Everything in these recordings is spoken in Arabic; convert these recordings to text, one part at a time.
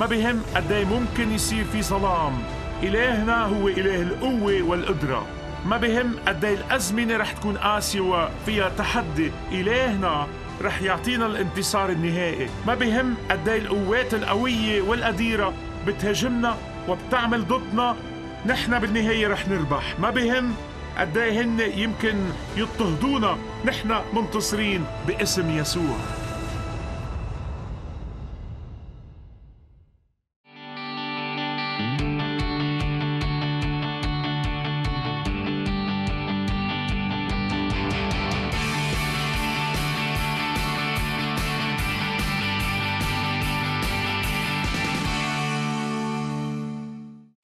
ما بهم قد ممكن يصير في ظلام إلهنا هو إله القوة والقدرة ما بهم قد الأزمنة رح تكون قاسية وفيها تحدي إلهنا رح يعطينا الانتصار النهائي ما بهم قد القوات القوية والقديرة بتهاجمنا وبتعمل ضدنا نحن بالنهاية رح نربح ما بهم قد هن يمكن يضطهدونا نحن منتصرين باسم يسوع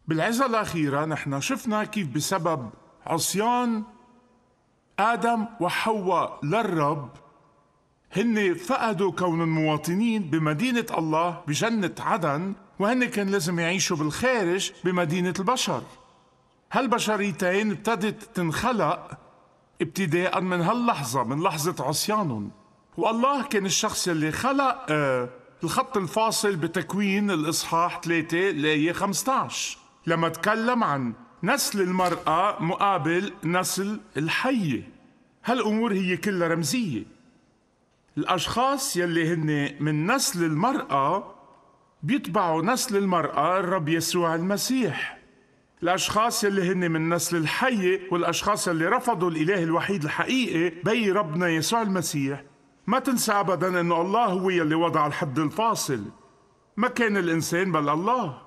بالعزة الأخيرة نحن شفنا كيف بسبب عصيان آدم وحواء للرب هن فقدوا كون المواطنين بمدينة الله بجنة عدن وهن كان لازم يعيشوا بالخارج بمدينة البشر هالبشريتين ابتدت تنخلق ابتداء من هاللحظة من لحظة عصيانهم والله كان الشخص اللي خلق آه، الخط الفاصل بتكوين الإصحاح 3 لاية 15 لما تكلم عن نسل المرأة مقابل نسل الحية هالأمور هي كلها رمزية الأشخاص يلي هن من نسل المرأة بيتبعوا نسل المرأة الرب يسوع المسيح الأشخاص يلي هن من نسل الحية والأشخاص يلي رفضوا الإله الوحيد الحقيقي بي ربنا يسوع المسيح ما تنسى أبدا أنه الله هو يلي وضع الحد الفاصل ما كان الإنسان بل الله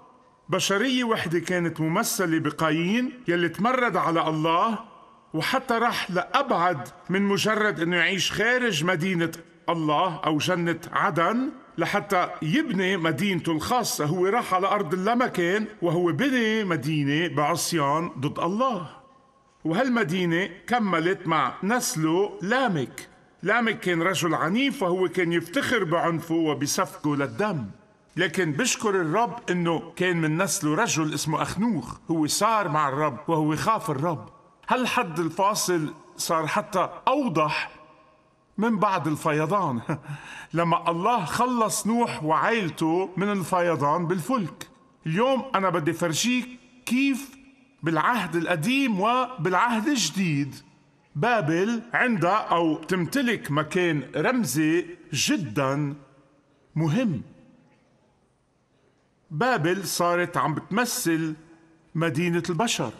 بشرية وحدة كانت ممثلة بقايين يلي تمرد على الله وحتى راح لأبعد من مجرد أنه يعيش خارج مدينة الله أو جنة عدن لحتى يبني مدينته الخاصة هو راح على أرض اللمكان وهو بني مدينة بعصيان ضد الله وهالمدينة كملت مع نسله لامك لامك كان رجل عنيف وهو كان يفتخر بعنفه وبسفكه للدم لكن بشكر الرب انه كان من نسله رجل اسمه اخنوخ هو صار مع الرب وهو خاف الرب هالحد الفاصل صار حتى اوضح من بعد الفيضان لما الله خلص نوح وعائلته من الفيضان بالفلك اليوم انا بدي فرجيك كيف بالعهد القديم وبالعهد الجديد بابل عندها او تمتلك مكان رمزي جدا مهم بابل صارت عم بتمثل مدينة البشر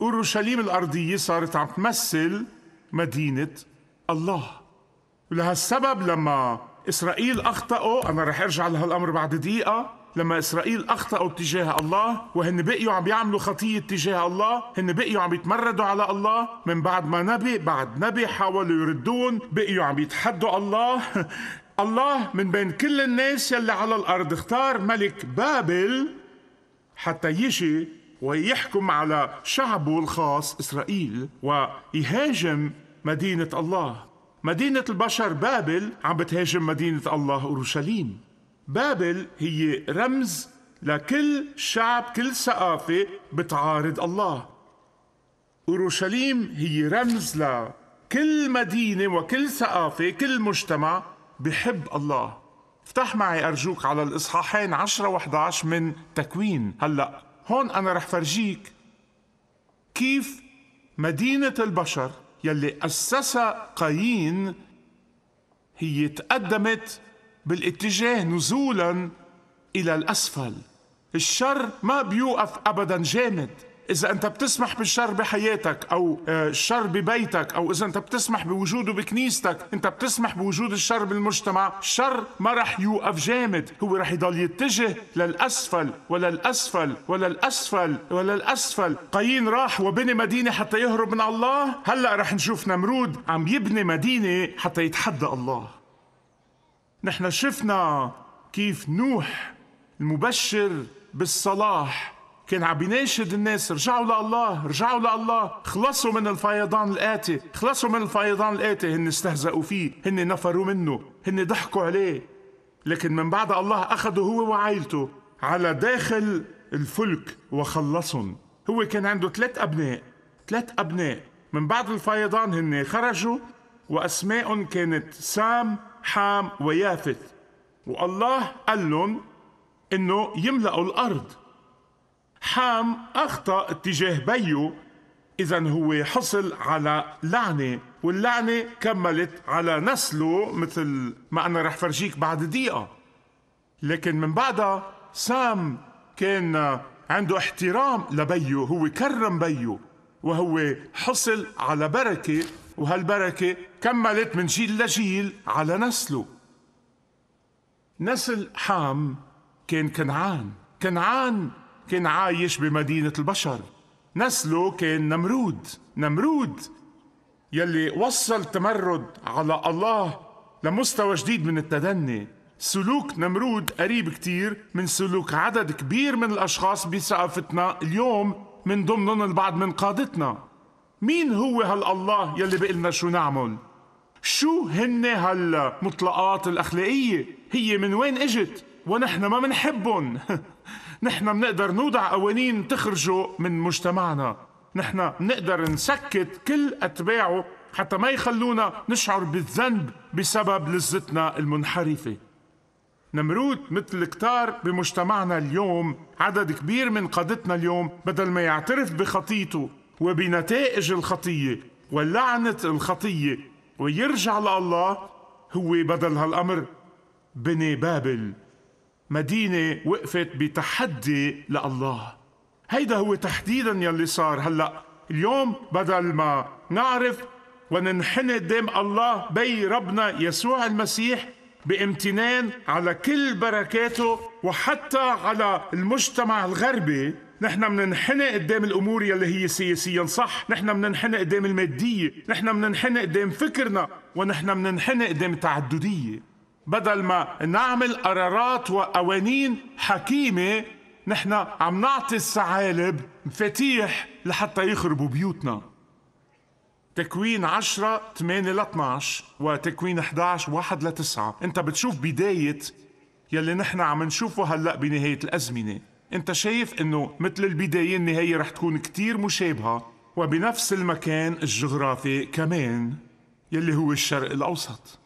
أورشليم الأرضية صارت عم تمثل مدينة الله ولهالسبب لما إسرائيل أخطأوا أنا رح أرجع لهالأمر بعد دقيقة لما إسرائيل أخطأوا تجاه الله وهن بقيوا عم يعملوا خطية تجاه الله هن بقيوا عم يتمردوا على الله من بعد ما نبي بعد نبي حاولوا يردون بقيوا عم يتحدوا الله الله من بين كل الناس يلي على الأرض اختار ملك بابل حتى يجي ويحكم على شعبه الخاص إسرائيل ويهاجم مدينة الله مدينة البشر بابل عم بتهاجم مدينة الله أورشليم بابل هي رمز لكل شعب كل ثقافة بتعارض الله أورشليم هي رمز لكل مدينة وكل ثقافة كل مجتمع بحب الله افتح معي أرجوك على الإصحاحين 10 و11 من تكوين هلأ هون أنا رح فرجيك كيف مدينة البشر يلي أسسها قايين هي تقدمت بالاتجاه نزولا إلى الأسفل الشر ما بيوقف أبدا جامد إذا أنت بتسمح بالشر بحياتك أو آه، الشر ببيتك أو إذا أنت بتسمح بوجوده بكنيستك أنت بتسمح بوجود الشر بالمجتمع الشر ما رح يوقف جامد هو رح يضل يتجه للأسفل وللأسفل وللأسفل وللأسفل قايين راح وبني مدينة حتى يهرب من الله هلأ رح نشوف نمرود عم يبني مدينة حتى يتحدى الله نحن شفنا كيف نوح المبشر بالصلاح كان عم بيناشد الناس رجعوا لله رجعوا لله خلصوا من الفيضان الآتي خلصوا من الفيضان الآتي هن استهزأوا فيه هن نفروا منه هن ضحكوا عليه لكن من بعد الله أخذه هو وعائلته على داخل الفلك وخلصهم هو كان عنده ثلاث أبناء ثلاث أبناء من بعد الفيضان هن خرجوا وأسمائهم كانت سام حام ويافث والله قال لهم انه يملأوا الارض حام أخطأ اتجاه بيو إذا هو حصل على لعنة واللعنة كملت على نسله مثل ما أنا رح فرجيك بعد دقيقة لكن من بعدها سام كان عنده احترام لبيو هو كرم بيو وهو حصل على بركة وهالبركة كملت من جيل لجيل على نسله نسل حام كان كنعان كنعان كان عايش بمدينة البشر نسله كان نمرود نمرود يلي وصل تمرد على الله لمستوى جديد من التدني سلوك نمرود قريب كتير من سلوك عدد كبير من الأشخاص بثقافتنا اليوم من ضمنهم البعض من قادتنا مين هو هالالله يلي بقلنا شو نعمل شو هن هالمطلقات الأخلاقية هي من وين إجت ونحن ما منحبهم نحن منقدر نوضع قوانين تخرجوا من مجتمعنا نحن منقدر نسكت كل أتباعه حتى ما يخلونا نشعر بالذنب بسبب لذتنا المنحرفة نمرود مثل كتار بمجتمعنا اليوم عدد كبير من قادتنا اليوم بدل ما يعترف بخطيته وبنتائج الخطية ولعنة الخطية ويرجع لله هو بدل هالأمر بني بابل مدينة وقفت بتحدي لله هيدا هو تحديدا يلي صار هلأ اليوم بدل ما نعرف وننحني قدام الله بي ربنا يسوع المسيح بامتنان على كل بركاته وحتى على المجتمع الغربي نحن مننحنى قدام الامور يلي هي سياسيا صح، نحن مننحنى قدام الماديه، نحن مننحنى قدام فكرنا ونحن مننحنى قدام التعدديه. بدل ما نعمل قرارات وقوانين حكيمة نحن عم نعطي الثعالب مفاتيح لحتى يخربوا بيوتنا تكوين 10 8 ل 12 وتكوين 11 1 ل 9 انت بتشوف بداية يلي نحن عم نشوفه هلأ بنهاية الأزمنة انت شايف انه مثل البداية النهاية رح تكون كتير مشابهة وبنفس المكان الجغرافي كمان يلي هو الشرق الأوسط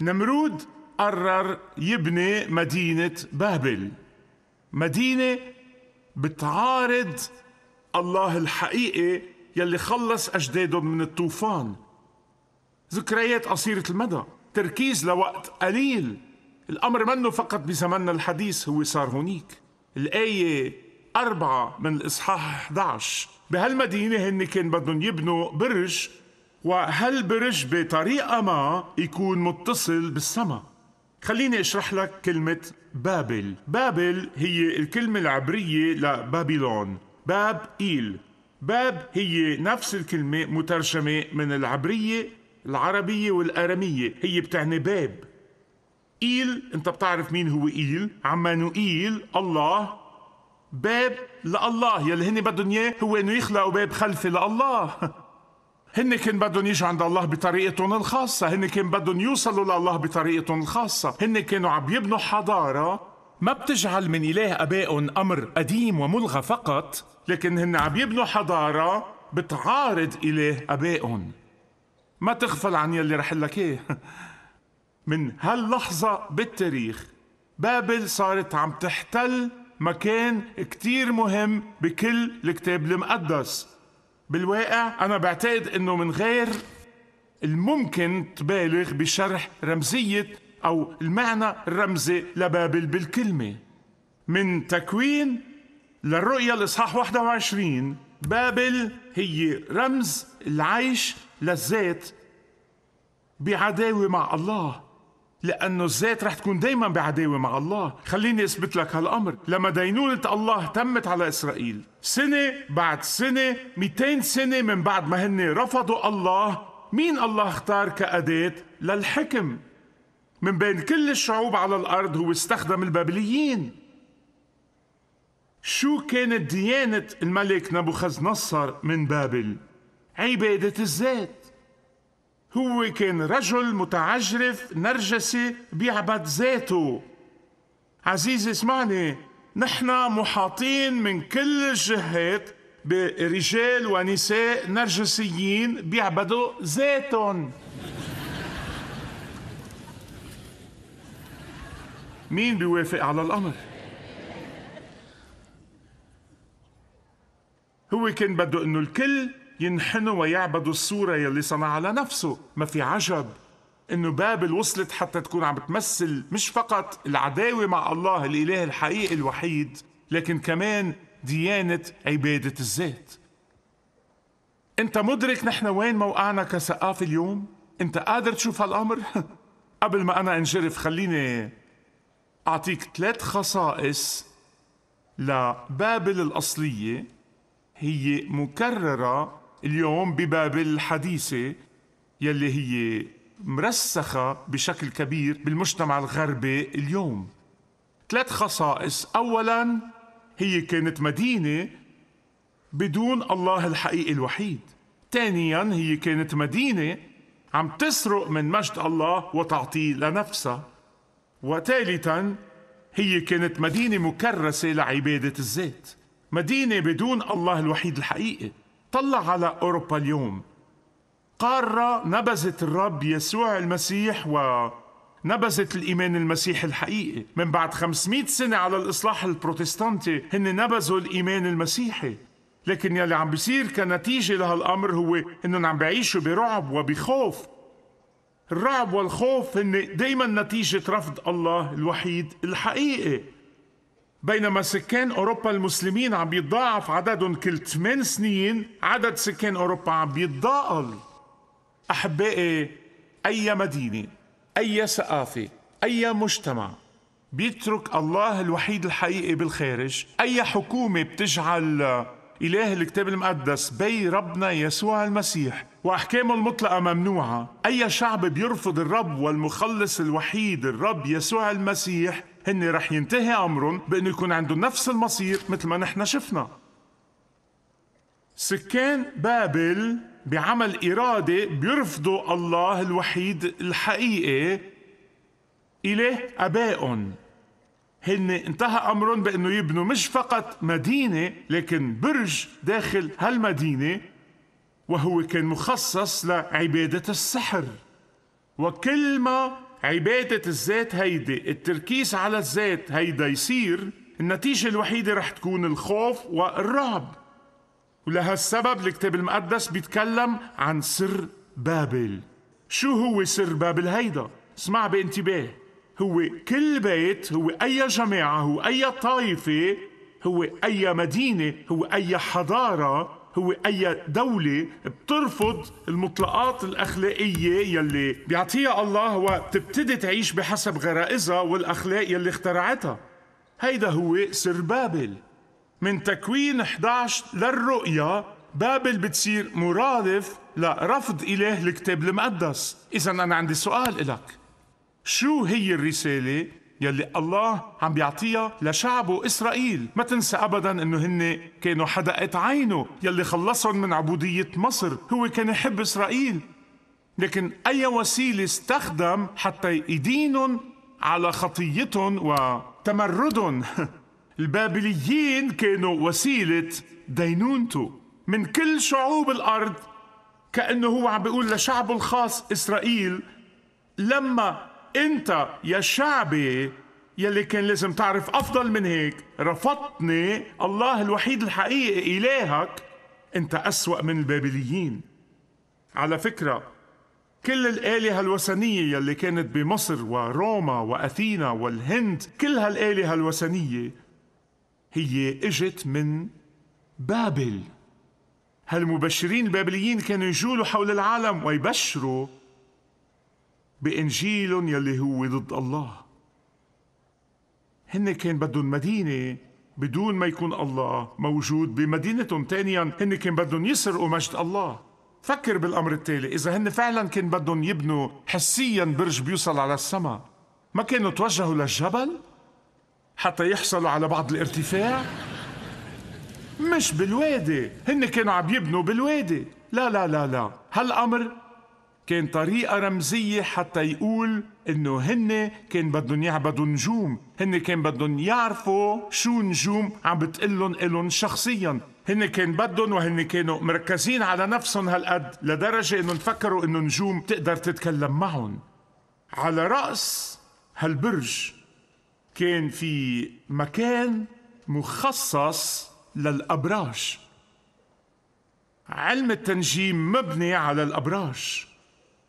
نمرود قرر يبني مدينة بابل مدينة بتعارض الله الحقيقي يلي خلص أجدادهم من الطوفان ذكريات قصيرة المدى تركيز لوقت قليل الأمر منه فقط بزمننا الحديث هو صار هونيك الآية أربعة من الإصحاح 11 بهالمدينة هن كان بدهم يبنوا برج وهالبرج بطريقة ما يكون متصل بالسماء خليني اشرح لك كلمة بابل بابل هي الكلمة العبرية لبابلون باب إيل باب هي نفس الكلمة مترجمة من العبرية العربية والأرمية هي بتعني باب إيل أنت بتعرف مين هو إيل عمانوئيل الله باب لله يلي هن بدهم اياه هو انه يخلقوا باب خلفي لله هن كان بدهم يجوا عند الله بطريقتهم الخاصة هن كان بدهم يوصلوا لله بطريقتهم الخاصة هن كانوا عم يبنوا حضارة ما بتجعل من إله أبائهم أمر قديم وملغى فقط لكن هن عم يبنوا حضارة بتعارض إله أبائهم ما تغفل عن يلي رح لك إيه من هاللحظة بالتاريخ بابل صارت عم تحتل مكان كتير مهم بكل الكتاب المقدس بالواقع أنا بعتقد إنه من غير الممكن تبالغ بشرح رمزية أو المعنى الرمزي لبابل بالكلمة من تكوين للرؤية الإصحاح 21 بابل هي رمز العيش للذات بعداوة مع الله لأنه الذات رح تكون دايما بعداوة مع الله خليني أثبت لك هالأمر لما دينونة الله تمت على إسرائيل سنة بعد سنة 200 سنة من بعد ما هن رفضوا الله مين الله اختار كأداة للحكم من بين كل الشعوب على الأرض هو استخدم البابليين شو كانت ديانة الملك نبوخذ نصر من بابل؟ عبادة الذات هو كان رجل متعجرف نرجسي بيعبد ذاته عزيزي اسمعني نحن محاطين من كل الجهات برجال ونساء نرجسيين بيعبدوا ذاتهم مين بيوافق على الأمر؟ هو كان بده إنه الكل ينحنوا ويعبدوا الصورة يلي صنعها لنفسه ما في عجب انه بابل وصلت حتى تكون عم بتمثل مش فقط العداوة مع الله الاله الحقيقي الوحيد لكن كمان ديانة عبادة الذات انت مدرك نحن وين موقعنا كثقافة اليوم انت قادر تشوف هالامر قبل ما انا انجرف خليني اعطيك ثلاث خصائص لبابل الاصليه هي مكرره اليوم بباب الحديثة يلي هي مرسخة بشكل كبير بالمجتمع الغربي اليوم ثلاث خصائص أولا هي كانت مدينة بدون الله الحقيقي الوحيد ثانيا هي كانت مدينة عم تسرق من مجد الله وتعطيه لنفسها وثالثا هي كانت مدينة مكرسة لعبادة الذات مدينة بدون الله الوحيد الحقيقي طلع على أوروبا اليوم قارة نبذت الرب يسوع المسيح ونبذت الإيمان المسيحي الحقيقي من بعد 500 سنة على الإصلاح البروتستانتي هن نبذوا الإيمان المسيحي لكن يلي عم بيصير كنتيجة لهالأمر هو إنهم عم بيعيشوا برعب وبخوف الرعب والخوف هن دايما نتيجة رفض الله الوحيد الحقيقي بينما سكان أوروبا المسلمين عم بيتضاعف عددهم كل 8 سنين عدد سكان أوروبا عم بيتضاقل أحبائي أي مدينة أي ثقافة أي مجتمع بيترك الله الوحيد الحقيقي بالخارج أي حكومة بتجعل إله الكتاب المقدس بي ربنا يسوع المسيح وأحكامه المطلقة ممنوعة أي شعب بيرفض الرب والمخلص الوحيد الرب يسوع المسيح هن رح ينتهي أمرهم بأنه يكون عندهم نفس المصير مثل ما نحن شفنا سكان بابل بعمل إرادة بيرفضوا الله الوحيد الحقيقي إليه أبائهم هن انتهى أمرهم بأنه يبنوا مش فقط مدينة لكن برج داخل هالمدينة وهو كان مخصص لعبادة السحر وكل ما عبادة الذات هيدي التركيز على الذات هيدا يصير النتيجة الوحيدة رح تكون الخوف والرعب ولهالسبب الكتاب المقدس بيتكلم عن سر بابل شو هو سر بابل هيدا؟ اسمع بانتباه هو كل بيت هو أي جماعة هو أي طائفة هو أي مدينة هو أي حضارة هو أي دولة بترفض المطلقات الأخلاقية يلي بيعطيها الله وبتبتدي تعيش بحسب غرائزها والأخلاق يلي اخترعتها هيدا هو سر بابل من تكوين 11 للرؤيا بابل بتصير مرادف لرفض إله الكتاب المقدس إذا أنا عندي سؤال إلك شو هي الرسالة يلي الله عم بيعطيها لشعبه إسرائيل ما تنسى أبدا أنه هن كانوا حدقة عينه يلي خلصهم من عبودية مصر هو كان يحب إسرائيل لكن أي وسيلة استخدم حتى يدينهم على خطيتهم وتمردهم البابليين كانوا وسيلة دينونته من كل شعوب الأرض كأنه هو عم بيقول لشعبه الخاص إسرائيل لما انت يا شعبي يلي كان لازم تعرف افضل من هيك رفضتني الله الوحيد الحقيقي الهك انت اسوا من البابليين على فكره كل الآلهة الوثنية يلي كانت بمصر وروما وأثينا والهند كل هالآلهة الوثنية هي إجت من بابل هالمبشرين البابليين كانوا يجولوا حول العالم ويبشروا بإنجيل يلي هو ضد الله هن كان بدهم مدينة بدون ما يكون الله موجود بمدينتهم ثانيا هن كان بدهم يسرقوا مجد الله فكر بالأمر التالي إذا هن فعلا كان بدهم يبنوا حسيا برج بيوصل على السماء ما كانوا توجهوا للجبل حتى يحصلوا على بعض الارتفاع مش بالوادي هن كانوا عم يبنوا بالوادي لا لا لا لا هالأمر كان طريقة رمزية حتى يقول انه هن كان بدهم يعبدوا نجوم هن كان بدهم يعرفوا شو نجوم عم بتقلن إلن شخصيا هن كان بدهم وهن كانوا مركزين على نفسهم هالقد لدرجة انهم فكروا انه نجوم تقدر تتكلم معهم على رأس هالبرج كان في مكان مخصص للأبراج علم التنجيم مبني على الأبراج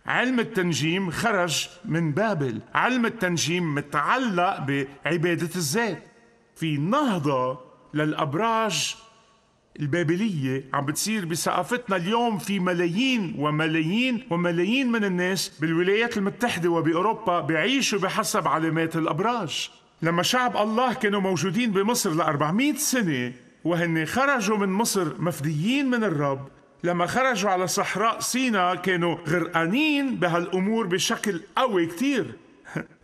علم التنجيم خرج من بابل علم التنجيم متعلق بعبادة الذات في نهضة للأبراج البابلية عم بتصير بثقافتنا اليوم في ملايين وملايين وملايين من الناس بالولايات المتحدة وبأوروبا بيعيشوا بحسب علامات الأبراج لما شعب الله كانوا موجودين بمصر ل 400 سنة وهن خرجوا من مصر مفديين من الرب لما خرجوا على صحراء سينا كانوا غرقانين بهالأمور بشكل قوي كتير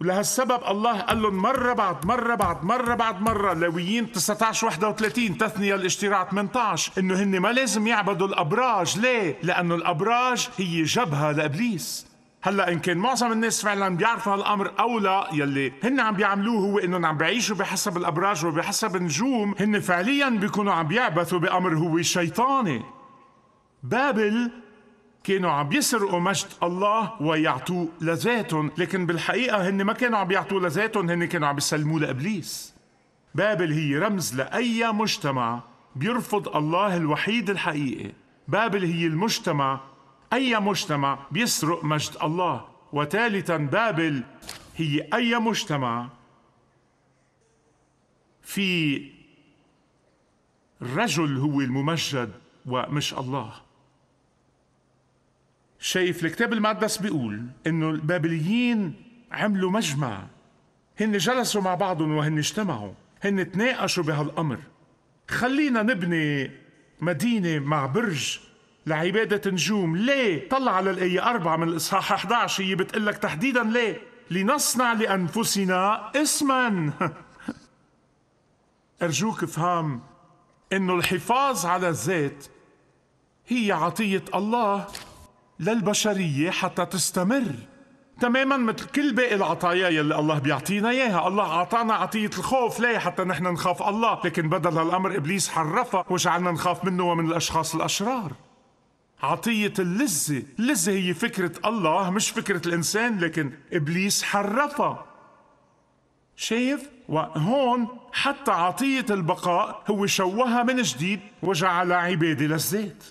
ولهالسبب الله قال لهم مرة بعد مرة بعد مرة بعد مرة لويين 19 31 تثنية الاشتراع 18 انه هن ما لازم يعبدوا الابراج ليه؟ لانه الابراج هي جبهة لابليس هلا ان كان معظم الناس فعلا بيعرفوا هالامر او لا يلي هن عم بيعملوه هو انهم عم بيعيشوا بحسب الابراج وبحسب النجوم هن فعليا بيكونوا عم بيعبثوا بامر هو شيطاني بابل كانوا عم يسرقوا مجد الله ويعطوه لذاتهم لكن بالحقيقة هن ما كانوا عم يعطوه لذاتهم هن كانوا عم يسلموه لإبليس بابل هي رمز لأي مجتمع بيرفض الله الوحيد الحقيقي بابل هي المجتمع أي مجتمع بيسرق مجد الله وثالثا بابل هي أي مجتمع في الرجل هو الممجد ومش الله شايف الكتاب المقدس بيقول انه البابليين عملوا مجمع هن جلسوا مع بعضهم وهن اجتمعوا هن تناقشوا بهالامر خلينا نبني مدينة مع برج لعبادة نجوم ليه؟ طلع على الآية 4 من الإصحاح 11 هي بتقلك تحديدا ليه؟ لنصنع لأنفسنا اسما أرجوك افهم إنه الحفاظ على الذات هي عطية الله للبشرية حتى تستمر تماما مثل كل باقي العطايا يلي الله بيعطينا اياها، الله اعطانا عطية الخوف ليه حتى نحن نخاف الله، لكن بدل هالامر ابليس حرفها وجعلنا نخاف منه ومن الاشخاص الاشرار. عطية اللذة، اللذة هي فكرة الله مش فكرة الانسان لكن ابليس حرفها. شايف؟ وهون حتى عطية البقاء هو شوهها من جديد وجعل عبادة للذات.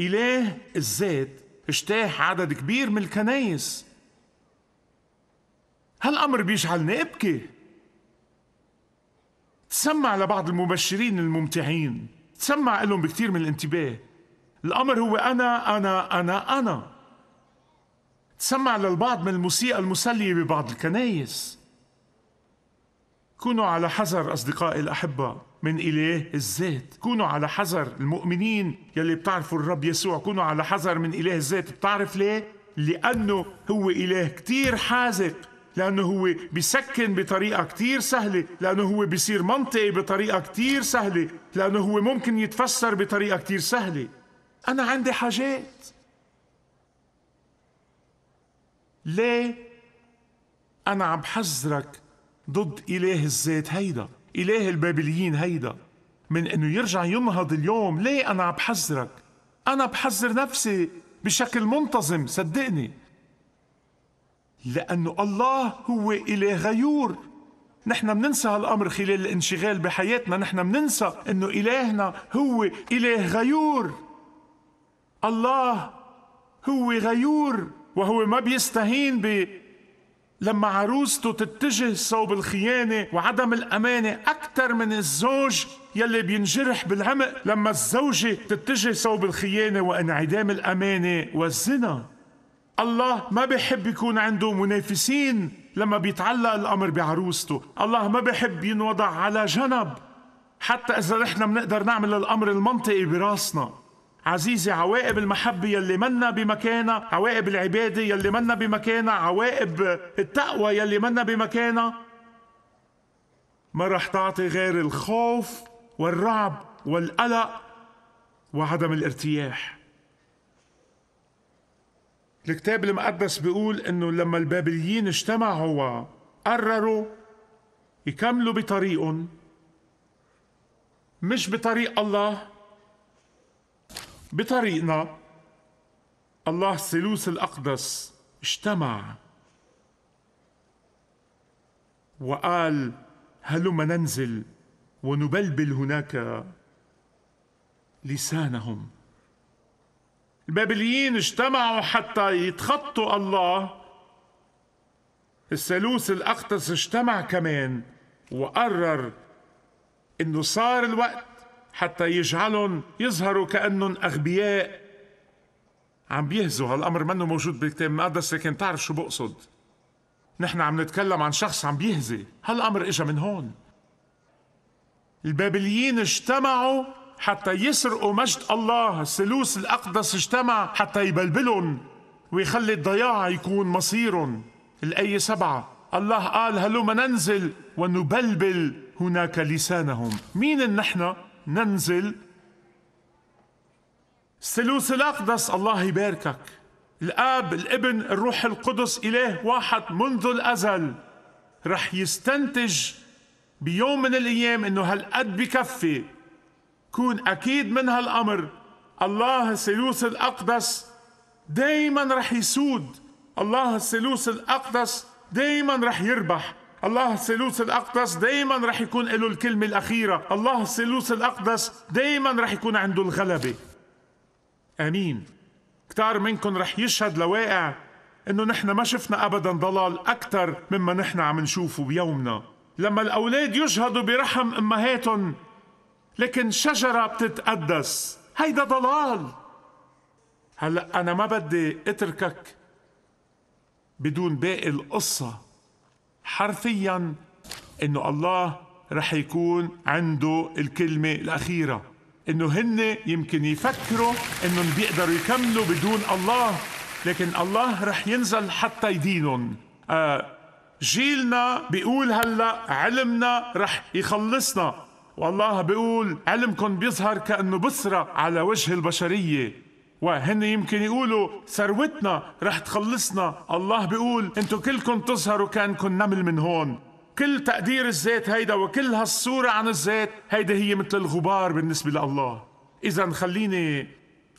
إله الذات اجتاح عدد كبير من الكنايس هالأمر بيجعلنا أبكي تسمع لبعض المبشرين الممتعين تسمع لهم بكثير من الانتباه الأمر هو أنا أنا أنا أنا تسمع للبعض من الموسيقى المسلية ببعض الكنايس كونوا على حذر أصدقائي الأحبة من إله الذات كونوا على حذر المؤمنين يلي بتعرفوا الرب يسوع كونوا على حذر من إله الذات بتعرف ليه؟ لأنه هو إله كتير حاذق لأنه هو بيسكن بطريقة كتير سهلة لأنه هو بيصير منطقي بطريقة كتير سهلة لأنه هو ممكن يتفسر بطريقة كتير سهلة أنا عندي حاجات ليه أنا عم بحذرك ضد إله الذات هيدا إله البابليين هيدا من إنه يرجع ينهض اليوم ليه أنا عم بحذرك أنا بحذر نفسي بشكل منتظم صدقني لأنه الله هو إله غيور نحن مننسى هالأمر خلال الانشغال بحياتنا نحن مننسى أنه إلهنا هو إله غيور الله هو غيور وهو ما بيستهين لما عروسته تتجه صوب الخيانة وعدم الأمانة أكثر من الزوج يلي بينجرح بالعمق لما الزوجة تتجه صوب الخيانة وانعدام الأمانة والزنا الله ما بحب يكون عنده منافسين لما بيتعلق الأمر بعروسته الله ما بحب ينوضع على جنب حتى إذا نحن بنقدر نعمل الأمر المنطقي براسنا عزيزي عواقب المحبة يلي منا بمكانة عواقب العبادة يلي منا بمكانة عواقب التقوى يلي منا بمكانة ما رح تعطي غير الخوف والرعب والقلق وعدم الارتياح الكتاب المقدس بيقول انه لما البابليين اجتمعوا وقرروا يكملوا بطريقهم مش بطريق الله بطريقنا الله الثالوث الأقدس اجتمع وقال هلم ننزل ونبلبل هناك لسانهم البابليين اجتمعوا حتى يتخطوا الله الثالوث الأقدس اجتمع كمان وقرر انه صار الوقت حتى يجعلهم يظهروا كأنهم أغبياء عم بيهزوا هالأمر منه موجود بالكتاب المقدس لكن تعرف شو بقصد نحن عم نتكلم عن شخص عم بيهزي هالأمر إجا من هون البابليين اجتمعوا حتى يسرقوا مجد الله الثالوث الأقدس اجتمع حتى يبلبلهم ويخلي الضياع يكون مصيرهم الآية سبعة الله قال ما ننزل ونبلبل هناك لسانهم مين نحن ننزل الثالوث الأقدس الله يباركك الآب الابن الروح القدس إله واحد منذ الأزل رح يستنتج بيوم من الأيام إنه هالقد بكفي كون أكيد من هالأمر الله الثالوث الأقدس دايما رح يسود الله الثالوث الأقدس دايما رح يربح الله الثالوث الأقدس دايما رح يكون له الكلمة الأخيرة الله الثالوث الأقدس دايما رح يكون عنده الغلبة أمين كتار منكم رح يشهد لواقع انه نحن ما شفنا ابدا ضلال اكثر مما نحن عم نشوفه بيومنا لما الاولاد يشهدوا برحم امهاتهم لكن شجره بتتقدس هيدا ضلال هلا انا ما بدي اتركك بدون باقي القصه حرفيا انه الله رح يكون عنده الكلمه الاخيره انه هن يمكن يفكروا انهم بيقدروا يكملوا بدون الله لكن الله رح ينزل حتى يدينهم آه جيلنا بيقول هلا علمنا رح يخلصنا والله بيقول علمكم بيظهر كأنه بصرة على وجه البشرية وهن يمكن يقولوا ثروتنا رح تخلصنا الله بيقول انتو كلكم تظهروا كانكم نمل من هون كل تقدير الذات هيدا وكل هالصورة عن الذات هيدا هي مثل الغبار بالنسبة لله إذا خليني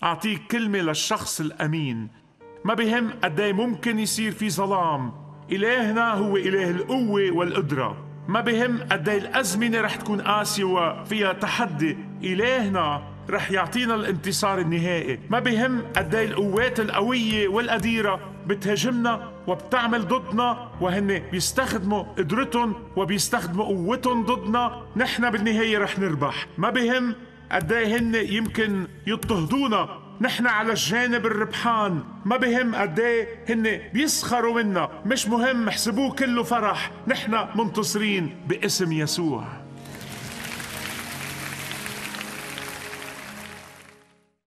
أعطيك كلمة للشخص الأمين ما بهم قد إيه ممكن يصير في ظلام إلهنا هو إله القوة والقدرة ما بهم قد إيه الأزمنة رح تكون قاسية وفيها تحدي إلهنا رح يعطينا الانتصار النهائي ما بهم قد ايه القوات القوية والقديرة بتهاجمنا وبتعمل ضدنا وهن بيستخدموا قدرتهم وبيستخدموا قوتهم ضدنا نحن بالنهاية رح نربح ما بهم قد ايه هن يمكن يضطهدونا نحن على الجانب الربحان ما بهم قد ايه هن بيسخروا منا مش مهم احسبوه كله فرح نحن منتصرين باسم يسوع